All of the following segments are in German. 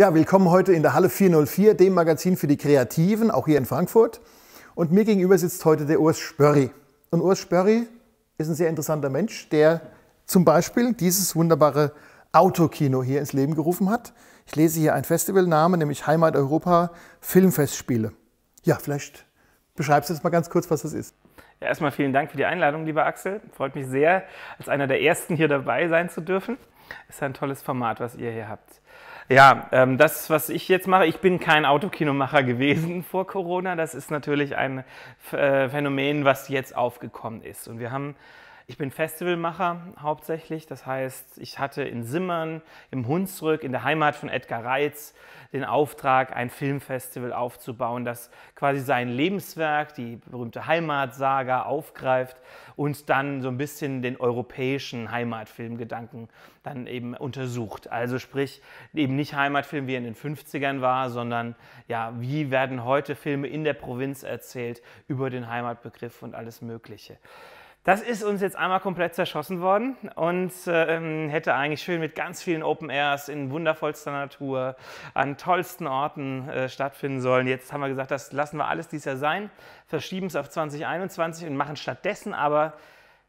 Ja, willkommen heute in der Halle 404, dem Magazin für die Kreativen, auch hier in Frankfurt. Und mir gegenüber sitzt heute der Urs Spörri. Und Urs Spörri ist ein sehr interessanter Mensch, der zum Beispiel dieses wunderbare Autokino hier ins Leben gerufen hat. Ich lese hier einen Festivalnamen, nämlich Heimat Europa Filmfestspiele. Ja, vielleicht beschreibst du jetzt mal ganz kurz, was das ist. Ja, erstmal vielen Dank für die Einladung, lieber Axel. Freut mich sehr, als einer der Ersten hier dabei sein zu dürfen. Ist ein tolles Format, was ihr hier habt. Ja, ähm, das, was ich jetzt mache, ich bin kein Autokinomacher gewesen vor Corona. Das ist natürlich ein äh, Phänomen, was jetzt aufgekommen ist. Und wir haben ich bin Festivalmacher hauptsächlich, das heißt, ich hatte in Simmern, im Hunsrück, in der Heimat von Edgar Reitz den Auftrag, ein Filmfestival aufzubauen, das quasi sein Lebenswerk, die berühmte Heimatsaga, aufgreift und dann so ein bisschen den europäischen Heimatfilmgedanken dann eben untersucht. Also sprich, eben nicht Heimatfilm, wie er in den 50ern war, sondern ja, wie werden heute Filme in der Provinz erzählt über den Heimatbegriff und alles Mögliche. Das ist uns jetzt einmal komplett zerschossen worden und ähm, hätte eigentlich schön mit ganz vielen Open Airs in wundervollster Natur an tollsten Orten äh, stattfinden sollen. Jetzt haben wir gesagt, das lassen wir alles dieses Jahr sein, verschieben es auf 2021 und machen stattdessen aber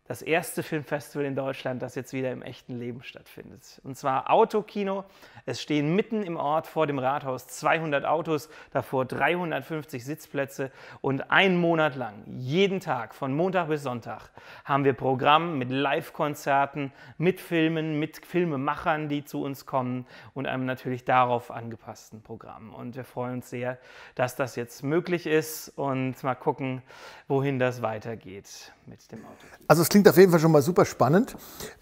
das erste Filmfestival in Deutschland, das jetzt wieder im echten Leben stattfindet. Und zwar Autokino. Es stehen mitten im Ort vor dem Rathaus 200 Autos, davor 350 Sitzplätze und einen Monat lang, jeden Tag, von Montag bis Sonntag, haben wir Programm mit Live-Konzerten, mit Filmen, mit Filmemachern, die zu uns kommen und einem natürlich darauf angepassten Programm. Und wir freuen uns sehr, dass das jetzt möglich ist und mal gucken, wohin das weitergeht mit dem Auto. Also klingt auf jeden Fall schon mal super spannend.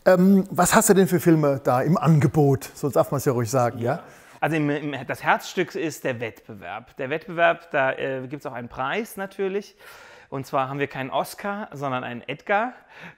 Ähm, was hast du denn für Filme da im Angebot? So darf man es ja ruhig sagen, ja? Also im, im, das Herzstück ist der Wettbewerb. Der Wettbewerb, da äh, gibt es auch einen Preis natürlich. Und zwar haben wir keinen Oscar, sondern einen Edgar,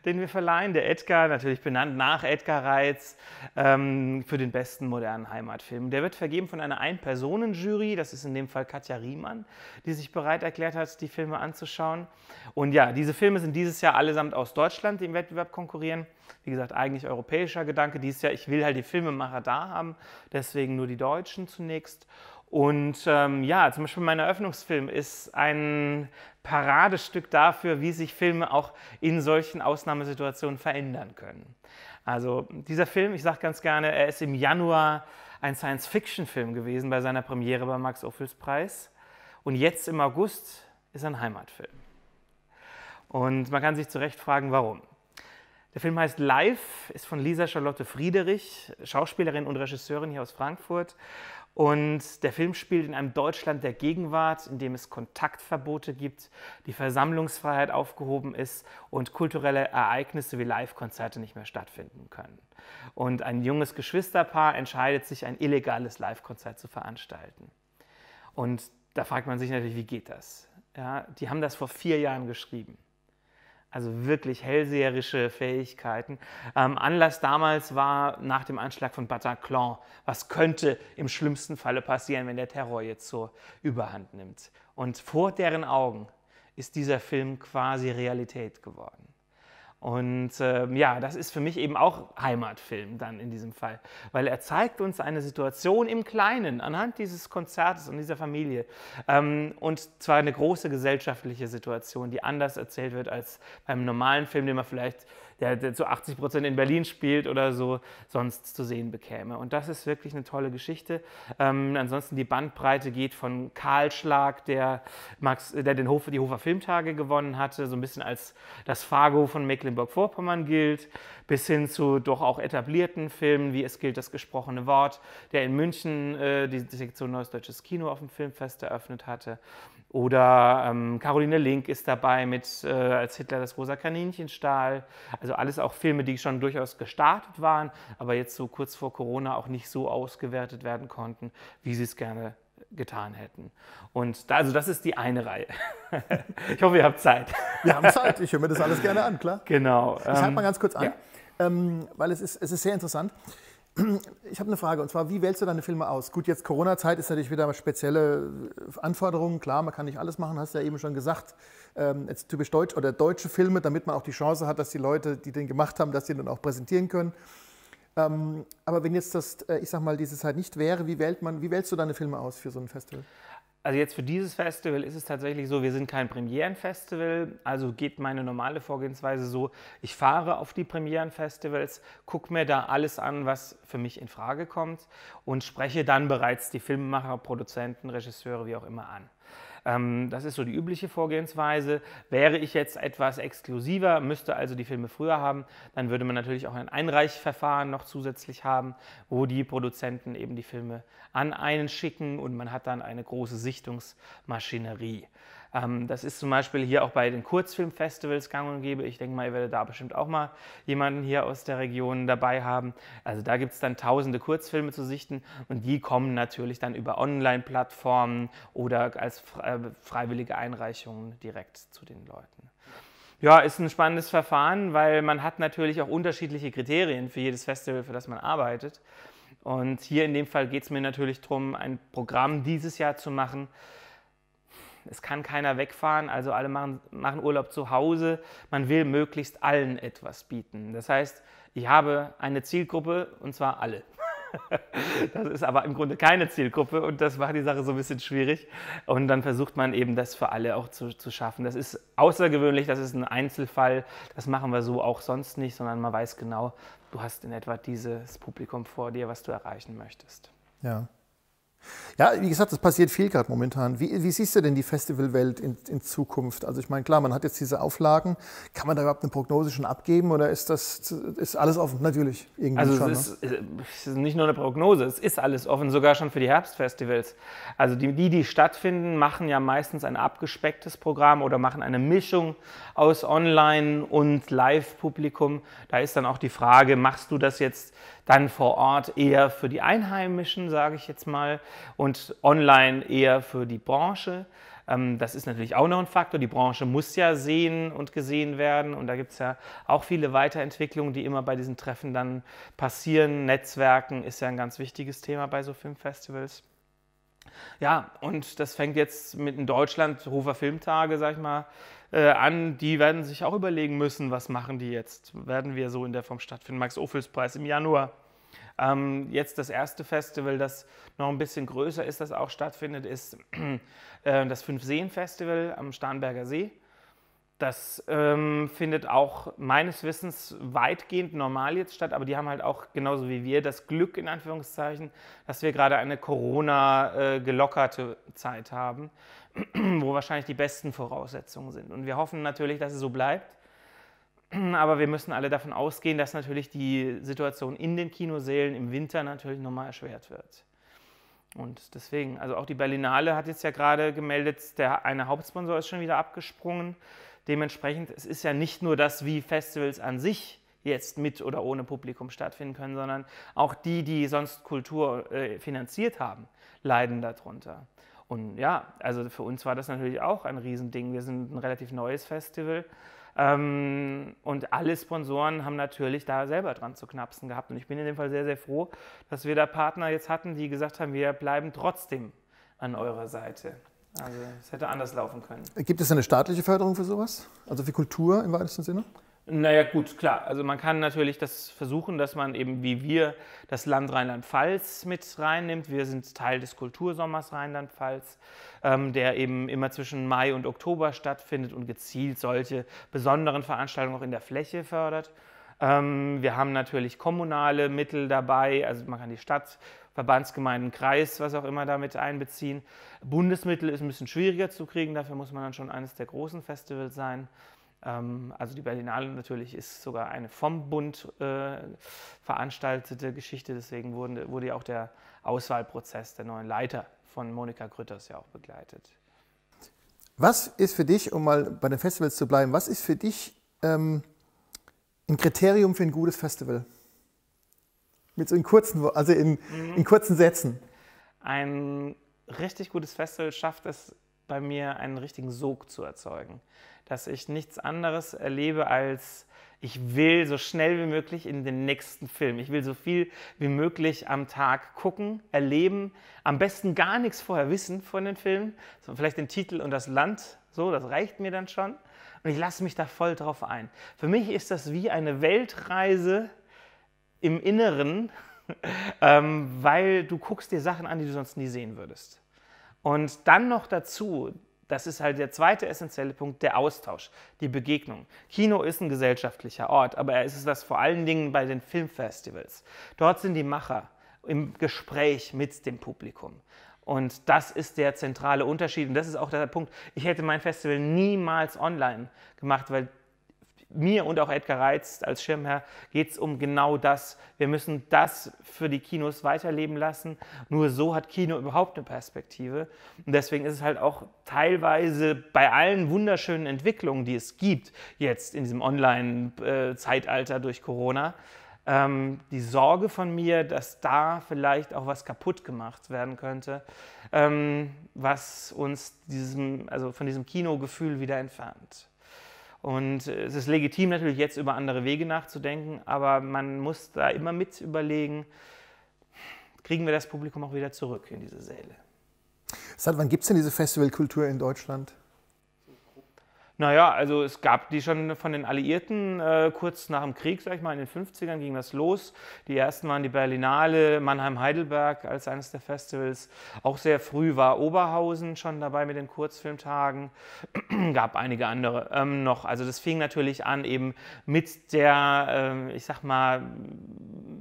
den wir verleihen. Der Edgar, natürlich benannt nach Edgar Reitz, ähm, für den besten modernen Heimatfilm. Der wird vergeben von einer Ein-Personen-Jury, das ist in dem Fall Katja Riemann, die sich bereit erklärt hat, die Filme anzuschauen. Und ja, diese Filme sind dieses Jahr allesamt aus Deutschland, die im Wettbewerb konkurrieren. Wie gesagt, eigentlich europäischer Gedanke. Dieses Jahr, ich will halt die Filmemacher da haben, deswegen nur die Deutschen zunächst. Und ähm, ja, zum Beispiel mein Eröffnungsfilm ist ein Paradestück dafür, wie sich Filme auch in solchen Ausnahmesituationen verändern können. Also dieser Film, ich sage ganz gerne, er ist im Januar ein Science-Fiction-Film gewesen bei seiner Premiere beim Max-Ophüls-Preis und jetzt im August ist er ein Heimatfilm. Und man kann sich zu Recht fragen, warum. Der Film heißt Live, ist von Lisa Charlotte Friedrich, Schauspielerin und Regisseurin hier aus Frankfurt und der Film spielt in einem Deutschland der Gegenwart, in dem es Kontaktverbote gibt, die Versammlungsfreiheit aufgehoben ist und kulturelle Ereignisse wie Live-Konzerte nicht mehr stattfinden können. Und ein junges Geschwisterpaar entscheidet sich, ein illegales Live-Konzert zu veranstalten. Und da fragt man sich natürlich, wie geht das? Ja, die haben das vor vier Jahren geschrieben. Also wirklich hellseherische Fähigkeiten. Ähm, Anlass damals war nach dem Anschlag von Bataclan. Was könnte im schlimmsten Falle passieren, wenn der Terror jetzt so überhand nimmt? Und vor deren Augen ist dieser Film quasi Realität geworden. Und äh, ja, das ist für mich eben auch Heimatfilm dann in diesem Fall, weil er zeigt uns eine Situation im Kleinen anhand dieses Konzertes und dieser Familie. Ähm, und zwar eine große gesellschaftliche Situation, die anders erzählt wird als beim normalen Film, den man vielleicht der, der zu 80 Prozent in Berlin spielt oder so, sonst zu sehen bekäme. Und das ist wirklich eine tolle Geschichte. Ähm, ansonsten die Bandbreite geht von Karl Schlag, der, Max, äh, der den Hofer, die Hofer Filmtage gewonnen hatte, so ein bisschen als das Fargo von Mecklenburg-Vorpommern gilt, bis hin zu doch auch etablierten Filmen, wie es gilt das gesprochene Wort, der in München äh, die Sektion Neues Deutsches Kino auf dem Filmfest eröffnet hatte. Oder ähm, Caroline Link ist dabei mit äh, Als Hitler das rosa Kaninchen stahl. Also alles auch Filme, die schon durchaus gestartet waren, aber jetzt so kurz vor Corona auch nicht so ausgewertet werden konnten, wie sie es gerne getan hätten. Und da, also das ist die eine Reihe. ich hoffe, ihr habt Zeit. Wir haben Zeit. Ich höre mir das alles gerne an, klar. Genau. Ich halte ähm, mal ganz kurz an, ja. ähm, weil es ist, es ist sehr interessant. Ich habe eine Frage, und zwar, wie wählst du deine Filme aus? Gut, jetzt Corona-Zeit ist natürlich wieder spezielle äh, Anforderungen. Klar, man kann nicht alles machen, hast du ja eben schon gesagt. Ähm, jetzt typisch deutsch oder deutsche Filme, damit man auch die Chance hat, dass die Leute, die den gemacht haben, dass sie dann auch präsentieren können. Ähm, aber wenn jetzt das, äh, ich sag mal, diese Zeit halt nicht wäre, wie wählt man, wie wählst du deine Filme aus für so ein Festival? Also jetzt für dieses Festival ist es tatsächlich so, wir sind kein Premierenfestival, also geht meine normale Vorgehensweise so, ich fahre auf die Premierenfestivals, gucke mir da alles an, was für mich in Frage kommt und spreche dann bereits die Filmemacher, Produzenten, Regisseure, wie auch immer an. Ähm, das ist so die übliche Vorgehensweise. Wäre ich jetzt etwas exklusiver, müsste also die Filme früher haben, dann würde man natürlich auch ein Einreichverfahren noch zusätzlich haben, wo die Produzenten eben die Filme an einen schicken und man hat dann eine große Sichtungsmaschinerie. Ähm, das ist zum Beispiel hier auch bei den Kurzfilmfestivals gang und gäbe. Ich denke mal, ihr werdet da bestimmt auch mal jemanden hier aus der Region dabei haben. Also da gibt es dann tausende Kurzfilme zu sichten und die kommen natürlich dann über Online-Plattformen oder als äh, freiwillige Einreichungen direkt zu den Leuten. Ja, ist ein spannendes Verfahren, weil man hat natürlich auch unterschiedliche Kriterien für jedes Festival, für das man arbeitet. Und hier in dem Fall geht es mir natürlich darum, ein Programm dieses Jahr zu machen, es kann keiner wegfahren, also alle machen, machen Urlaub zu Hause. Man will möglichst allen etwas bieten. Das heißt, ich habe eine Zielgruppe und zwar alle. Das ist aber im Grunde keine Zielgruppe und das macht die Sache so ein bisschen schwierig. Und dann versucht man eben, das für alle auch zu, zu schaffen. Das ist außergewöhnlich, das ist ein Einzelfall. Das machen wir so auch sonst nicht, sondern man weiß genau, du hast in etwa dieses Publikum vor dir, was du erreichen möchtest. Ja. Ja, wie gesagt, das passiert viel gerade momentan. Wie, wie, siehst du denn die Festivalwelt in, in Zukunft? Also ich meine, klar, man hat jetzt diese Auflagen. Kann man da überhaupt eine Prognose schon abgeben oder ist das ist alles offen? Natürlich, irgendwie also schon. Also es, ne? Äh, es, ist nicht nur eine Prognose, es ist alles offen, sogar schon für die Herbstfestivals. Also die, die, die stattfinden, machen ja meistens ein abgespecktes Programm oder machen eine Mischung aus Online- und Live-Publikum. Da ist dann auch die Frage, machst du das jetzt dann vor Ort eher für die Einheimischen, sage ich jetzt mal, und online eher für die Branche. Ähm, das ist natürlich auch noch ein Faktor. Die Branche muss ja sehen und gesehen werden. Und da gibt es ja auch viele Weiterentwicklungen, die immer bei diesen Treffen dann passieren. Netzwerken ist ja ein ganz wichtiges Thema bei so Filmfestivals. Ja, und das fängt jetzt mit in Deutschland, Hofer Filmtage, sag ich mal, äh, an. Die werden sich auch überlegen müssen, was machen die jetzt? Werden wir so in der Form stattfinden? Max-Ophüls-Preis im Januar. Ähm, jetzt das erste Festival, das noch ein bisschen größer ist, das auch stattfindet, ist äh, das Fünf-Seen-Festival am Starnberger See. Das ähm, findet auch meines Wissens weitgehend normal jetzt statt, aber die haben halt auch genauso wie wir das Glück in Anführungszeichen, dass wir gerade eine Corona äh, gelockerte Zeit haben, wo wahrscheinlich die besten Voraussetzungen sind. Und wir hoffen natürlich, dass es so bleibt. Aber wir müssen alle davon ausgehen, dass natürlich die Situation in den Kinosälen im Winter natürlich nochmal erschwert wird. Und deswegen, also auch die Berlinale hat jetzt ja gerade gemeldet, der eine Hauptsponsor ist schon wieder abgesprungen. Dementsprechend, es ist ja nicht nur das, wie Festivals an sich jetzt mit oder ohne Publikum stattfinden können, sondern auch die, die sonst Kultur äh, finanziert haben, leiden darunter. Und ja, also für uns war das natürlich auch ein Riesending. Wir sind ein relativ neues Festival. Ähm, und alle Sponsoren haben natürlich da selber dran zu knapsen gehabt. Und ich bin in dem Fall sehr, sehr froh, dass wir da Partner jetzt hatten, die gesagt haben, wir bleiben trotzdem an eurer Seite. Also es hätte anders laufen können. Gibt es eine staatliche Förderung für sowas? Also für Kultur im weitesten Sinne? Naja gut, klar. Also man kann natürlich das versuchen, dass man eben wie wir das Land Rheinland-Pfalz mit reinnimmt. Wir sind Teil des Kultursommers Rheinland-Pfalz, ähm, der eben immer zwischen Mai und Oktober stattfindet und gezielt solche besonderen Veranstaltungen auch in der Fläche fördert ähm, wir haben natürlich kommunale Mittel dabei, also man kann die Stadt Verbandsgemeinden, Kreis, was auch immer damit einbeziehen. Bundesmittel ist ein bisschen schwieriger zu kriegen, dafür muss man dann schon eines der großen Festivals sein. Ähm, also die Berlinale natürlich ist sogar eine vom Bund äh, veranstaltete Geschichte, deswegen wurde, wurde ja auch der Auswahlprozess der neuen Leiter von Monika Grütters ja auch begleitet. Was ist für dich, um mal bei den Festivals zu bleiben, was ist für dich ähm, ein Kriterium für ein gutes Festival? Mit so in kurzen, also in, mhm. in kurzen Sätzen. Ein richtig gutes Festival schafft es bei mir, einen richtigen Sog zu erzeugen. Dass ich nichts anderes erlebe als ich will so schnell wie möglich in den nächsten Film. Ich will so viel wie möglich am Tag gucken, erleben, am besten gar nichts vorher wissen von den Filmen, so, vielleicht den Titel und das Land, so, das reicht mir dann schon. Und ich lasse mich da voll drauf ein. Für mich ist das wie eine Weltreise im Inneren, ähm, weil du guckst dir Sachen an, die du sonst nie sehen würdest. Und dann noch dazu, das ist halt der zweite essentielle Punkt, der Austausch, die Begegnung. Kino ist ein gesellschaftlicher Ort, aber er ist es das vor allen Dingen bei den Filmfestivals. Dort sind die Macher im Gespräch mit dem Publikum. Und das ist der zentrale Unterschied. Und das ist auch der Punkt. Ich hätte mein Festival niemals online gemacht, weil mir und auch Edgar Reitz als Schirmherr geht es um genau das. Wir müssen das für die Kinos weiterleben lassen. Nur so hat Kino überhaupt eine Perspektive. Und deswegen ist es halt auch teilweise bei allen wunderschönen Entwicklungen, die es gibt, jetzt in diesem Online-Zeitalter durch Corona, ähm, die Sorge von mir, dass da vielleicht auch was kaputt gemacht werden könnte, ähm, was uns diesem, also von diesem Kinogefühl wieder entfernt. Und äh, es ist legitim natürlich jetzt über andere Wege nachzudenken, aber man muss da immer mit überlegen, kriegen wir das Publikum auch wieder zurück in diese Säle. Seit wann gibt es denn diese Festivalkultur in Deutschland? Naja, also es gab die schon von den Alliierten äh, kurz nach dem Krieg, sag ich mal, in den 50ern ging das los. Die ersten waren die Berlinale, Mannheim-Heidelberg als eines der Festivals. Auch sehr früh war Oberhausen schon dabei mit den Kurzfilmtagen. gab einige andere ähm, noch. Also das fing natürlich an eben mit der, äh, ich sag mal,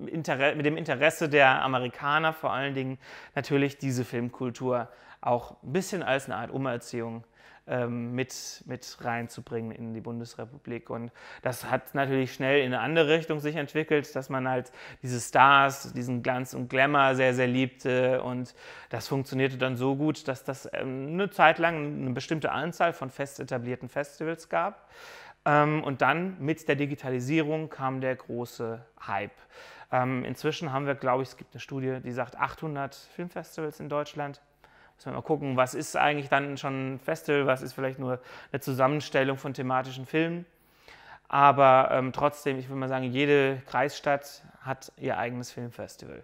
Inter mit dem Interesse der Amerikaner vor allen Dingen natürlich diese Filmkultur auch ein bisschen als eine Art Umerziehung ähm, mit, mit reinzubringen in die Bundesrepublik. Und das hat natürlich schnell in eine andere Richtung sich entwickelt, dass man halt diese Stars, diesen Glanz und Glamour sehr, sehr liebte. Und das funktionierte dann so gut, dass das ähm, eine Zeit lang eine bestimmte Anzahl von fest etablierten Festivals gab. Ähm, und dann mit der Digitalisierung kam der große Hype. Ähm, inzwischen haben wir, glaube ich, es gibt eine Studie, die sagt 800 Filmfestivals in Deutschland. Muss man mal gucken, was ist eigentlich dann schon ein Festival, was ist vielleicht nur eine Zusammenstellung von thematischen Filmen. Aber ähm, trotzdem, ich würde mal sagen, jede Kreisstadt hat ihr eigenes Filmfestival.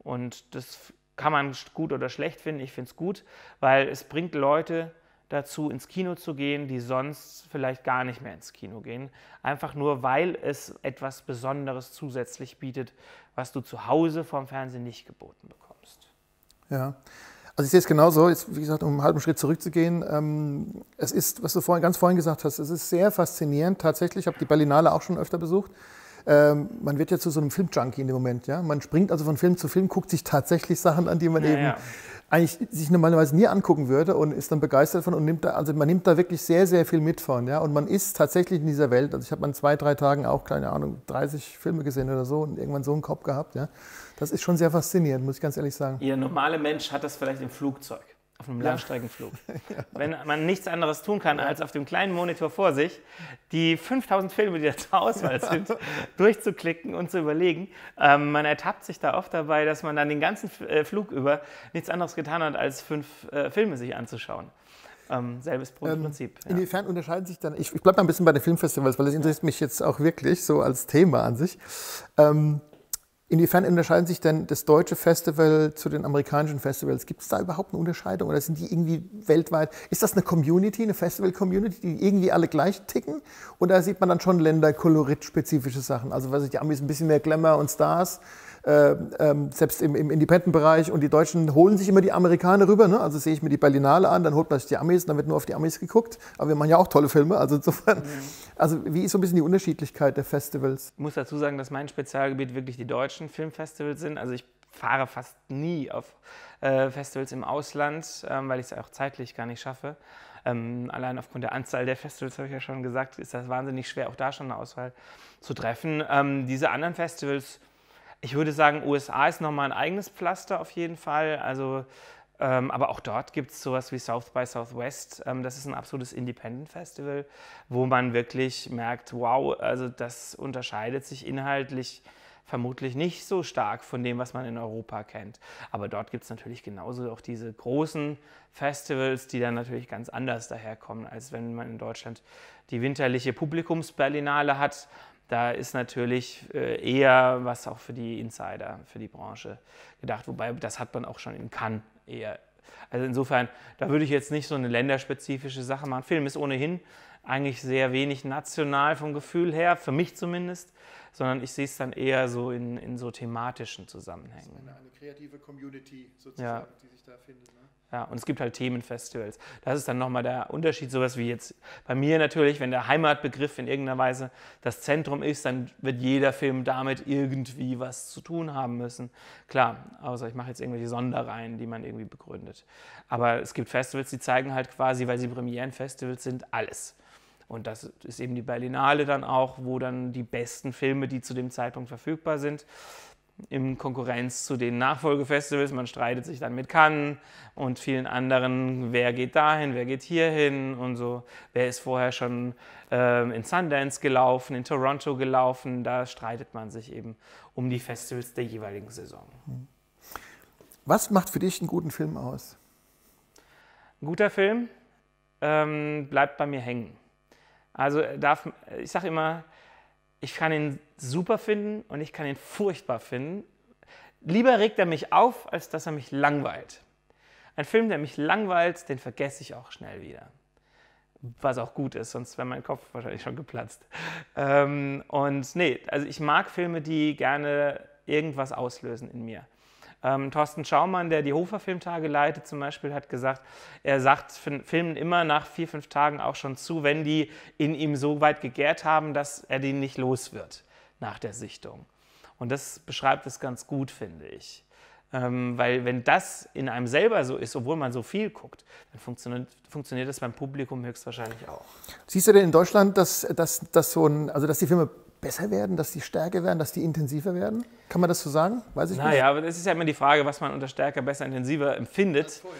Und das kann man gut oder schlecht finden. Ich finde es gut, weil es bringt Leute dazu, ins Kino zu gehen, die sonst vielleicht gar nicht mehr ins Kino gehen. Einfach nur, weil es etwas Besonderes zusätzlich bietet, was du zu Hause vom Fernsehen nicht geboten bekommst. Ja, also ich sehe es genauso, jetzt, wie gesagt, um einen halben Schritt zurückzugehen. Ähm, es ist, was du vorhin, ganz vorhin gesagt hast, es ist sehr faszinierend tatsächlich. Ich habe die Berlinale auch schon öfter besucht. Ähm, man wird ja zu so einem Filmjunkie in dem Moment. Ja? Man springt also von Film zu Film, guckt sich tatsächlich Sachen an, die man ja, eben ja. eigentlich sich normalerweise nie angucken würde und ist dann begeistert von und nimmt da, also man nimmt da wirklich sehr, sehr viel mit von. Ja? Und man ist tatsächlich in dieser Welt. Also ich habe an zwei, drei Tagen auch, keine Ahnung, 30 Filme gesehen oder so und irgendwann so einen Kopf gehabt. Ja? Das ist schon sehr faszinierend, muss ich ganz ehrlich sagen. Ihr normale Mensch hat das vielleicht im Flugzeug, auf einem Langstreckenflug. ja. Wenn man nichts anderes tun kann, als auf dem kleinen Monitor vor sich die 5000 Filme, die da zur Auswahl sind, durchzuklicken und zu überlegen. Ähm, man ertappt sich da oft dabei, dass man dann den ganzen äh, Flug über nichts anderes getan hat, als fünf äh, Filme sich anzuschauen. Ähm, selbes ähm, Prinzip. Ähm, inwiefern ja. unterscheiden sich dann, ich, ich bleibe mal ein bisschen bei den Filmfestivals, weil das interessiert mich jetzt auch wirklich so als Thema an sich. Ähm, Inwiefern unterscheiden sich denn das deutsche Festival zu den amerikanischen Festivals? Gibt es da überhaupt eine Unterscheidung oder sind die irgendwie weltweit? Ist das eine Community, eine Festival-Community, die irgendwie alle gleich ticken? Oder sieht man dann schon Länder, Kolorit-spezifische Sachen? Also, weiß ich, die Amis ein bisschen mehr Glamour und Stars ähm, ähm, selbst im, im Independent-Bereich. Und die Deutschen holen sich immer die Amerikaner rüber. Ne? Also sehe ich mir die Berlinale an, dann holt man sich die Amis, dann wird nur auf die Amis geguckt. Aber wir machen ja auch tolle Filme. Also insofern, mhm. also wie ist so ein bisschen die Unterschiedlichkeit der Festivals? Ich muss dazu sagen, dass mein Spezialgebiet wirklich die deutschen Filmfestivals sind. Also ich fahre fast nie auf äh, Festivals im Ausland, ähm, weil ich es auch zeitlich gar nicht schaffe. Ähm, allein aufgrund der Anzahl der Festivals, habe ich ja schon gesagt, ist das wahnsinnig schwer, auch da schon eine Auswahl zu treffen. Ähm, diese anderen Festivals ich würde sagen, USA ist nochmal ein eigenes Pflaster auf jeden Fall. Also, ähm, aber auch dort gibt es sowas wie South by Southwest. Ähm, das ist ein absolutes Independent Festival, wo man wirklich merkt, wow, also das unterscheidet sich inhaltlich vermutlich nicht so stark von dem, was man in Europa kennt. Aber dort gibt es natürlich genauso auch diese großen Festivals, die dann natürlich ganz anders daherkommen, als wenn man in Deutschland die winterliche Publikumsberlinale hat da ist natürlich äh, eher was auch für die Insider, für die Branche gedacht. Wobei das hat man auch schon in Cannes eher. Also insofern, da würde ich jetzt nicht so eine länderspezifische Sache machen. Film ist ohnehin eigentlich sehr wenig national vom Gefühl her, für mich zumindest sondern ich sehe es dann eher so in, in so thematischen Zusammenhängen. Das ist eine, eine kreative Community sozusagen, ja. die sich da findet. Ne? Ja, und es gibt halt Themenfestivals. Das ist dann nochmal der Unterschied, sowas wie jetzt bei mir natürlich, wenn der Heimatbegriff in irgendeiner Weise das Zentrum ist, dann wird jeder Film damit irgendwie was zu tun haben müssen. Klar, außer ich mache jetzt irgendwelche Sonderreihen, die man irgendwie begründet. Aber es gibt Festivals, die zeigen halt quasi, weil sie Premierenfestivals sind, alles. Und das ist eben die Berlinale dann auch, wo dann die besten Filme, die zu dem Zeitpunkt verfügbar sind, in Konkurrenz zu den Nachfolgefestivals. Man streitet sich dann mit Cannes und vielen anderen, wer geht dahin, wer geht hierhin und so. Wer ist vorher schon ähm, in Sundance gelaufen, in Toronto gelaufen. Da streitet man sich eben um die Festivals der jeweiligen Saison. Was macht für dich einen guten Film aus? Ein guter Film ähm, bleibt bei mir hängen. Also äh, darf, äh, ich sage immer, ich kann ihn super finden und ich kann ihn furchtbar finden. Lieber regt er mich auf, als dass er mich langweilt. Ein Film, der mich langweilt, den vergesse ich auch schnell wieder. Was auch gut ist, sonst wäre mein Kopf wahrscheinlich schon geplatzt. Ähm, und nee, also ich mag Filme, die gerne irgendwas auslösen in mir. Ähm, Thorsten Schaumann, der die Hofer Filmtage leitet, zum Beispiel, hat gesagt, er sagt Filmen immer nach vier, fünf Tagen auch schon zu, wenn die in ihm so weit gegärt haben, dass er den nicht los wird nach der Sichtung. Und das beschreibt es ganz gut, finde ich. Ähm, weil wenn das in einem selber so ist, obwohl man so viel guckt, dann funktioniert, funktioniert das beim Publikum höchstwahrscheinlich auch. Siehst du denn in Deutschland, dass, dass, dass, so ein, also dass die Filme besser werden, dass die stärker werden, dass die intensiver werden? Kann man das so sagen? Weiß ich naja, nicht. Naja, aber es ist ja immer die Frage, was man unter stärker, besser, intensiver empfindet als vorher.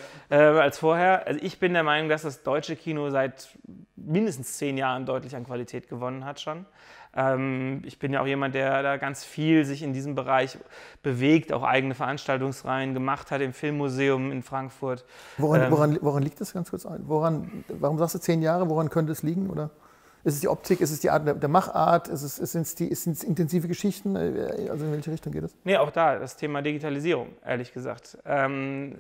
Äh, als vorher. Also ich bin der Meinung, dass das deutsche Kino seit mindestens zehn Jahren deutlich an Qualität gewonnen hat schon ähm, ich bin ja auch jemand, der da ganz viel sich in diesem Bereich bewegt, auch eigene Veranstaltungsreihen gemacht hat im Filmmuseum in Frankfurt. Woran, ähm, woran, woran liegt das ganz kurz? Woran, warum sagst du zehn Jahre? Woran könnte es liegen? Oder? Ist es die Optik? Ist es die Art der Machart? Ist es, sind es die, sind intensive Geschichten? Äh, also in welche Richtung geht es? Nee, auch da das Thema Digitalisierung, ehrlich gesagt. Ähm,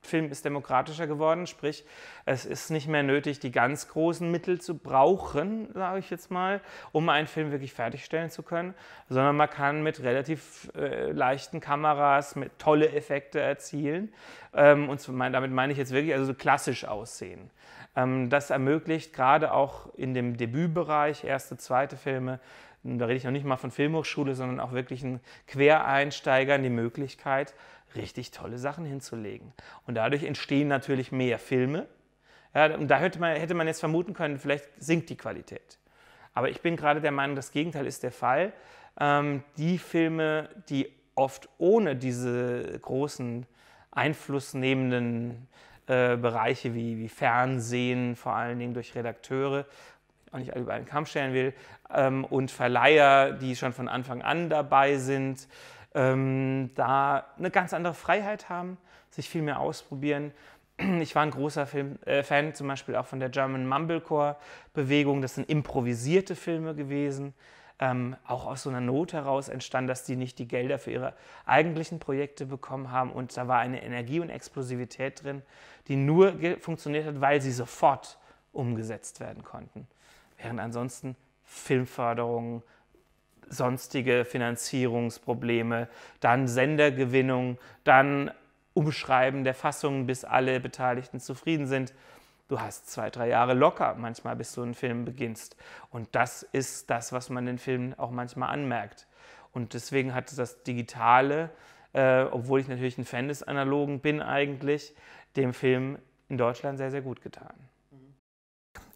Film ist demokratischer geworden, sprich, es ist nicht mehr nötig, die ganz großen Mittel zu brauchen, sage ich jetzt mal, um einen Film wirklich fertigstellen zu können, sondern man kann mit relativ äh, leichten Kameras mit tolle Effekte erzielen. Ähm, und damit meine ich jetzt wirklich also so klassisch aussehen. Ähm, das ermöglicht gerade auch in dem Debütbereich, erste, zweite Filme, da rede ich noch nicht mal von Filmhochschule, sondern auch wirklichen Quereinsteigern die Möglichkeit, richtig tolle Sachen hinzulegen. Und dadurch entstehen natürlich mehr Filme. Ja, und da hätte man, hätte man jetzt vermuten können, vielleicht sinkt die Qualität. Aber ich bin gerade der Meinung, das Gegenteil ist der Fall. Ähm, die Filme, die oft ohne diese großen einflussnehmenden äh, Bereiche wie, wie Fernsehen, vor allen Dingen durch Redakteure, auch nicht alle über einen Kamm stellen will, ähm, und Verleiher, die schon von Anfang an dabei sind, ähm, da eine ganz andere Freiheit haben, sich viel mehr ausprobieren. Ich war ein großer Film, äh, Fan zum Beispiel auch von der German Mumblecore-Bewegung. Das sind improvisierte Filme gewesen ähm, auch aus so einer Not heraus entstand, dass die nicht die Gelder für ihre eigentlichen Projekte bekommen haben. Und da war eine Energie und Explosivität drin, die nur funktioniert hat, weil sie sofort umgesetzt werden konnten. Während ansonsten Filmförderungen, sonstige Finanzierungsprobleme, dann Sendergewinnung, dann Umschreiben der Fassungen, bis alle Beteiligten zufrieden sind. Du hast zwei, drei Jahre locker manchmal, bis du einen Film beginnst. Und das ist das, was man den Filmen auch manchmal anmerkt. Und deswegen hat das Digitale, äh, obwohl ich natürlich ein Fan des Analogen bin eigentlich, dem Film in Deutschland sehr, sehr gut getan.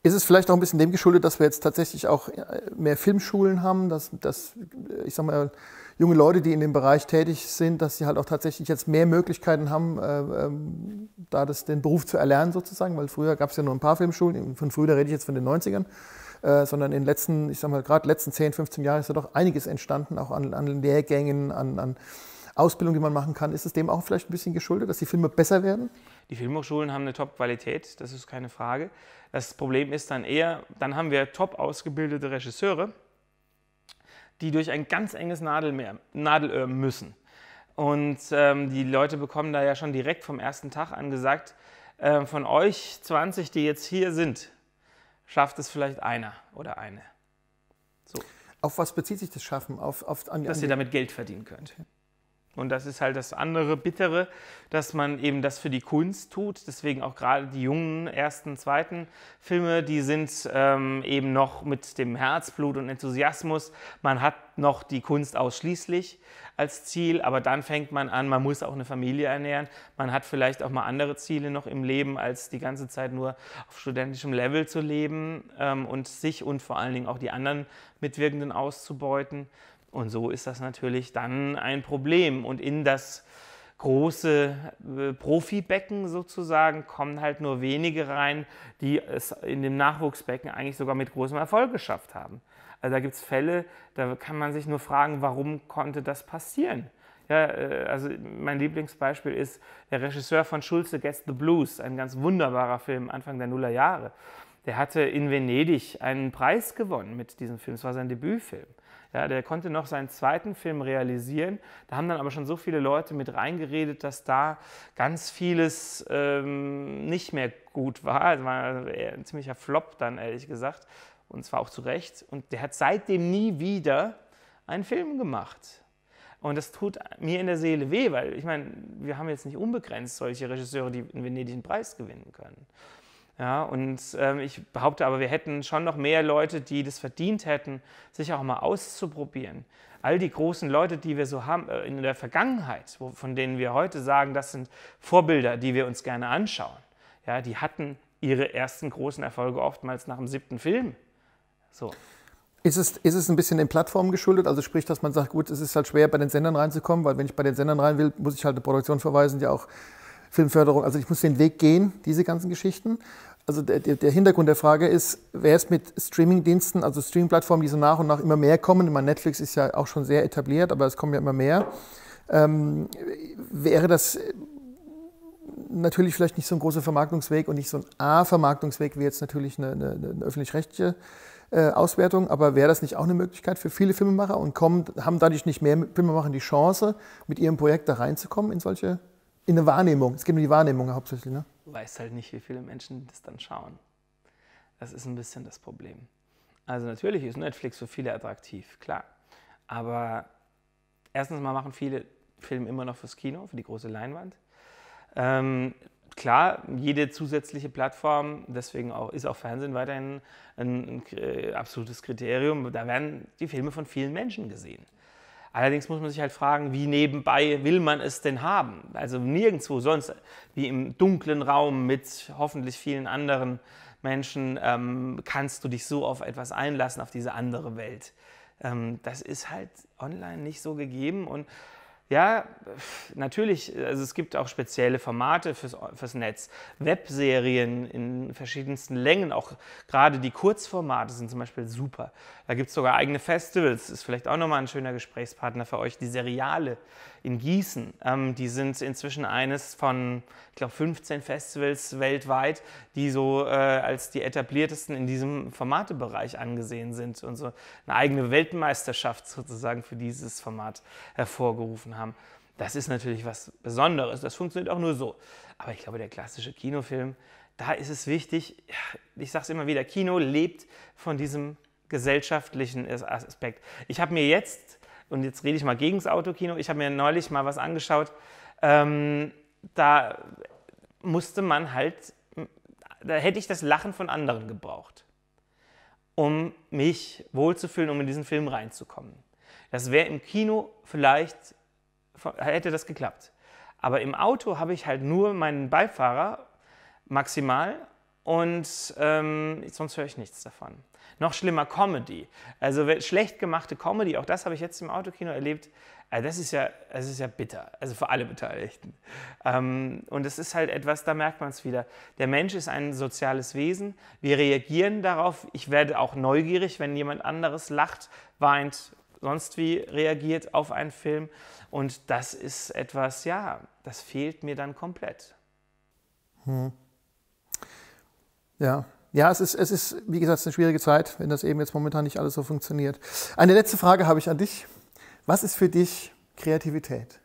Ist es vielleicht auch ein bisschen dem geschuldet, dass wir jetzt tatsächlich auch äh, mehr Filmschulen haben, dass, dass äh, ich sag mal, junge Leute, die in dem Bereich tätig sind, dass sie halt auch tatsächlich jetzt mehr Möglichkeiten haben, äh, ähm, da das, den Beruf zu erlernen sozusagen, weil früher gab es ja nur ein paar Filmschulen, von früher rede ich jetzt von den 90ern, äh, sondern in den letzten, ich sag mal, gerade letzten 10, 15 Jahren ist ja doch einiges entstanden, auch an, an Lehrgängen, an, an Ausbildung, die man machen kann. Ist es dem auch vielleicht ein bisschen geschuldet, dass die Filme besser werden? Die Filmhochschulen haben eine Top-Qualität, das ist keine Frage. Das Problem ist dann eher, dann haben wir top ausgebildete Regisseure, die durch ein ganz enges Nadelmeer, Nadelöhr müssen. Und ähm, die Leute bekommen da ja schon direkt vom ersten Tag an gesagt, äh, von euch 20, die jetzt hier sind, schafft es vielleicht einer oder eine. So. Auf was bezieht sich das Schaffen? Auf, auf, an, Dass an ihr damit Geld verdienen könnt. Okay. Und das ist halt das andere Bittere, dass man eben das für die Kunst tut. Deswegen auch gerade die jungen ersten, zweiten Filme, die sind ähm, eben noch mit dem Herzblut und Enthusiasmus. Man hat noch die Kunst ausschließlich als Ziel, aber dann fängt man an, man muss auch eine Familie ernähren. Man hat vielleicht auch mal andere Ziele noch im Leben, als die ganze Zeit nur auf studentischem Level zu leben ähm, und sich und vor allen Dingen auch die anderen Mitwirkenden auszubeuten. Und so ist das natürlich dann ein Problem. Und in das große äh, Profibecken sozusagen kommen halt nur wenige rein, die es in dem Nachwuchsbecken eigentlich sogar mit großem Erfolg geschafft haben. Also da gibt es Fälle, da kann man sich nur fragen, warum konnte das passieren? Ja, äh, also mein Lieblingsbeispiel ist der Regisseur von Schulze Gets the Blues, ein ganz wunderbarer Film Anfang der Nullerjahre. Der hatte in Venedig einen Preis gewonnen mit diesem Film. Es war sein Debütfilm. Ja, der konnte noch seinen zweiten Film realisieren. Da haben dann aber schon so viele Leute mit reingeredet, dass da ganz vieles ähm, nicht mehr gut war. Es also war ein ziemlicher Flop dann, ehrlich gesagt. Und zwar auch zu Recht. Und der hat seitdem nie wieder einen Film gemacht. Und das tut mir in der Seele weh, weil ich meine, wir haben jetzt nicht unbegrenzt solche Regisseure, die in Venedig einen Preis gewinnen können. Ja, und ähm, ich behaupte aber, wir hätten schon noch mehr Leute, die das verdient hätten, sich auch mal auszuprobieren. All die großen Leute, die wir so haben äh, in der Vergangenheit, wo, von denen wir heute sagen, das sind Vorbilder, die wir uns gerne anschauen. Ja, die hatten ihre ersten großen Erfolge oftmals nach dem siebten Film. So. Ist es, ist es ein bisschen den Plattformen geschuldet? Also sprich, dass man sagt, gut, es ist halt schwer, bei den Sendern reinzukommen, weil wenn ich bei den Sendern rein will, muss ich halt eine Produktion verweisen, die auch Filmförderung. Also ich muss den Weg gehen, diese ganzen Geschichten. Also der, der Hintergrund der Frage ist, wer es mit Streamingdiensten, also Streaming-Plattformen, die so nach und nach immer mehr kommen, ich meine, Netflix ist ja auch schon sehr etabliert, aber es kommen ja immer mehr, ähm, wäre das äh, natürlich vielleicht nicht so ein großer Vermarktungsweg und nicht so ein A-Vermarktungsweg wie jetzt natürlich eine, eine, eine öffentlich-rechtliche äh, Auswertung, aber wäre das nicht auch eine Möglichkeit für viele Filmemacher und kommen, haben dadurch nicht mehr Filmemacher die Chance, mit ihrem Projekt da reinzukommen in solche in der Wahrnehmung. Es geht um die Wahrnehmung hauptsächlich. Ne? Du weißt halt nicht, wie viele Menschen das dann schauen. Das ist ein bisschen das Problem. Also natürlich ist Netflix für viele attraktiv, klar. Aber erstens mal machen viele Filme immer noch fürs Kino, für die große Leinwand. Ähm, klar, jede zusätzliche Plattform, deswegen auch, ist auch Fernsehen weiterhin ein, ein, äh, absolutes Kriterium. Da werden die Filme von vielen Menschen gesehen. Allerdings muss man sich halt fragen, wie nebenbei will man es denn haben? Also nirgendwo sonst, wie im dunklen Raum mit hoffentlich vielen anderen Menschen, ähm, kannst du dich so auf etwas einlassen, auf diese andere Welt. Ähm, das ist halt online nicht so gegeben und ja, natürlich, also es gibt auch spezielle Formate fürs, fürs Netz, Webserien in verschiedensten Längen, auch gerade die Kurzformate sind zum Beispiel super. Da gibt es sogar eigene Festivals, ist vielleicht auch nochmal ein schöner Gesprächspartner für euch. Die Seriale in Gießen, ähm, die sind inzwischen eines von, ich glaube, 15 Festivals weltweit, die so äh, als die etabliertesten in diesem Formatebereich angesehen sind und so eine eigene Weltmeisterschaft sozusagen für dieses Format hervorgerufen geschrieben haben. Das ist natürlich was Besonderes. Das funktioniert auch nur so. Aber ich glaube, der klassische Kinofilm, da ist es wichtig, ich sage es immer wieder, Kino lebt von diesem gesellschaftlichen Aspekt. Ich habe mir jetzt, und jetzt rede ich mal gegen das Autokino, ich habe mir neulich mal was angeschaut, ähm, da musste man halt, da hätte ich das Lachen von anderen gebraucht, um mich wohlzufühlen, um in diesen Film reinzukommen. Das wäre im Kino vielleicht hätte das geklappt. Aber im Auto habe ich halt nur meinen Beifahrer maximal und ähm, sonst höre ich nichts davon. Noch schlimmer Comedy. Also schlecht gemachte Comedy, auch das habe ich jetzt im Autokino erlebt. Äh, das, ist ja, das ist ja bitter, also für alle Beteiligten. Ähm, und es ist halt etwas, da merkt man es wieder. Der Mensch ist ein soziales Wesen. Wir reagieren darauf. Ich werde auch neugierig, wenn jemand anderes lacht, weint sonst wie reagiert auf einen Film. Und das ist etwas, ja, das fehlt mir dann komplett. Hm. Ja. Ja, es ist, es ist, wie gesagt, eine schwierige Zeit, wenn das eben jetzt momentan nicht alles so funktioniert. Eine letzte Frage habe ich an dich. Was ist für dich Kreativität?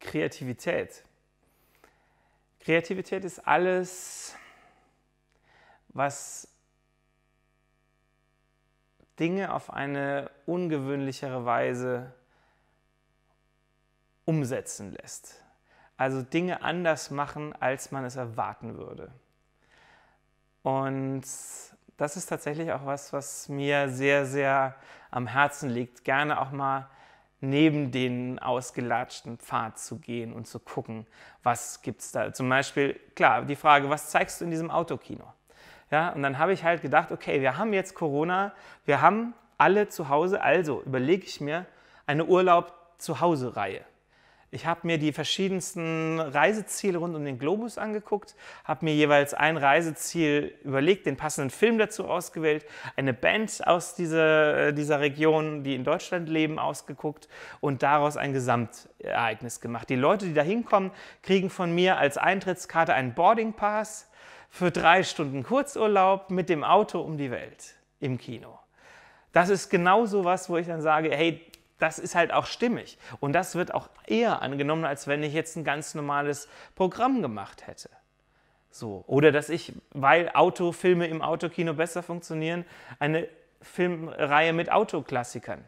Kreativität. Kreativität ist alles, was Dinge auf eine ungewöhnlichere Weise umsetzen lässt. Also Dinge anders machen, als man es erwarten würde. Und das ist tatsächlich auch was, was mir sehr, sehr am Herzen liegt. Gerne auch mal neben den ausgelatschten Pfad zu gehen und zu gucken, was gibt es da. Zum Beispiel, klar, die Frage, was zeigst du in diesem Autokino? Ja, und dann habe ich halt gedacht, okay, wir haben jetzt Corona, wir haben alle zu Hause, also überlege ich mir eine Urlaub zu Hause Reihe. Ich habe mir die verschiedensten Reiseziele rund um den Globus angeguckt, habe mir jeweils ein Reiseziel überlegt, den passenden Film dazu ausgewählt, eine Band aus dieser, äh, dieser Region, die in Deutschland leben, ausgeguckt und daraus ein Gesamtereignis gemacht. Die Leute, die da hinkommen, kriegen von mir als Eintrittskarte einen Boarding Pass für drei Stunden Kurzurlaub mit dem Auto um die Welt im Kino. Das ist genau so was, wo ich dann sage, hey, das ist halt auch stimmig. Und das wird auch eher angenommen, als wenn ich jetzt ein ganz normales Programm gemacht hätte. So. Oder dass ich, weil Autofilme im Autokino besser funktionieren, eine Filmreihe mit Autoklassikern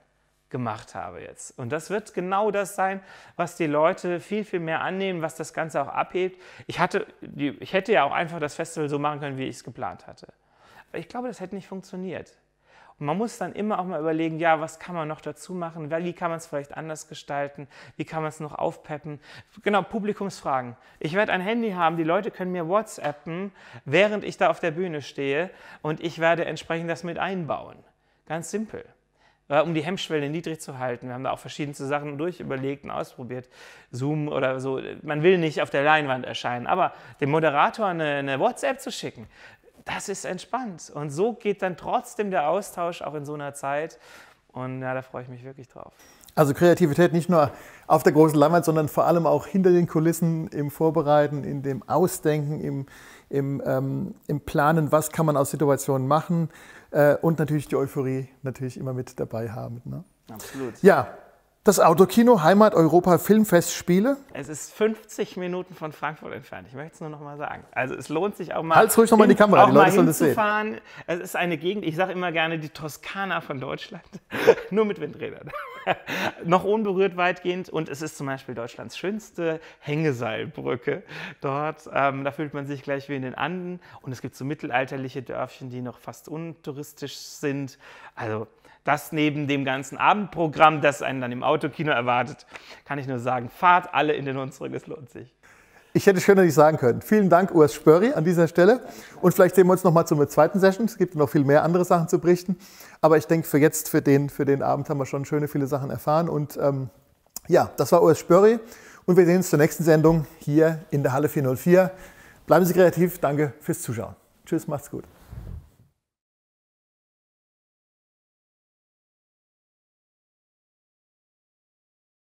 gemacht habe jetzt. Und das wird genau das sein, was die Leute viel, viel mehr annehmen, was das Ganze auch abhebt. Ich, hatte, ich hätte ja auch einfach das Festival so machen können, wie ich es geplant hatte. Aber ich glaube, das hätte nicht funktioniert. Und man muss dann immer auch mal überlegen, ja, was kann man noch dazu machen? Wie kann man es vielleicht anders gestalten? Wie kann man es noch aufpeppen? Genau, Publikumsfragen. Ich werde ein Handy haben, die Leute können mir WhatsAppen, während ich da auf der Bühne stehe und ich werde entsprechend das mit einbauen. Ganz simpel. Äh, um die Hemmschwelle niedrig zu halten. Wir haben da auch verschiedenste Sachen durchüberlegt und ausprobiert. Zoom oder so. Man will nicht auf der Leinwand erscheinen, aber dem Moderator eine, eine WhatsApp zu schicken, das ist entspannt. Und so geht dann trotzdem der Austausch auch in so einer Zeit. Und ja, da freue ich mich wirklich drauf. Also Kreativität nicht nur auf der großen Leinwand, sondern vor allem auch hinter den Kulissen, im Vorbereiten, in dem Ausdenken, im, im, ähm, im Planen, was kann man aus Situationen machen äh, und natürlich die Euphorie natürlich immer mit dabei haben. Ne? Absolut. Ja, das Autokino Heimat Europa Filmfestspiele. Es ist 50 Minuten von Frankfurt entfernt. Ich möchte es nur noch mal sagen. Also es lohnt sich auch mal. Halt ruhig noch mal die Kamera, die Leute sollen es sehen. Es ist eine Gegend, ich sage immer gerne die Toskana von Deutschland, nur mit Windrädern. noch unberührt weitgehend. Und es ist zum Beispiel Deutschlands schönste Hängeseilbrücke dort. Ähm, da fühlt man sich gleich wie in den Anden. Und es gibt so mittelalterliche Dörfchen, die noch fast untouristisch sind. Also das neben dem ganzen Abendprogramm, das einen dann im Autokino erwartet, kann ich nur sagen, fahrt alle in den Hunsrück, es lohnt sich. Ich hätte schöner nicht sagen können. Vielen Dank, Urs Spörri, an dieser Stelle. Und vielleicht sehen wir uns nochmal zur zweiten Session. Es gibt noch viel mehr andere Sachen zu berichten. Aber ich denke, für jetzt, für den, für den Abend haben wir schon schöne viele Sachen erfahren. Und ähm, ja, das war Urs Spörri. Und wir sehen uns zur nächsten Sendung hier in der Halle 404. Bleiben Sie kreativ. Danke fürs Zuschauen. Tschüss, macht's gut.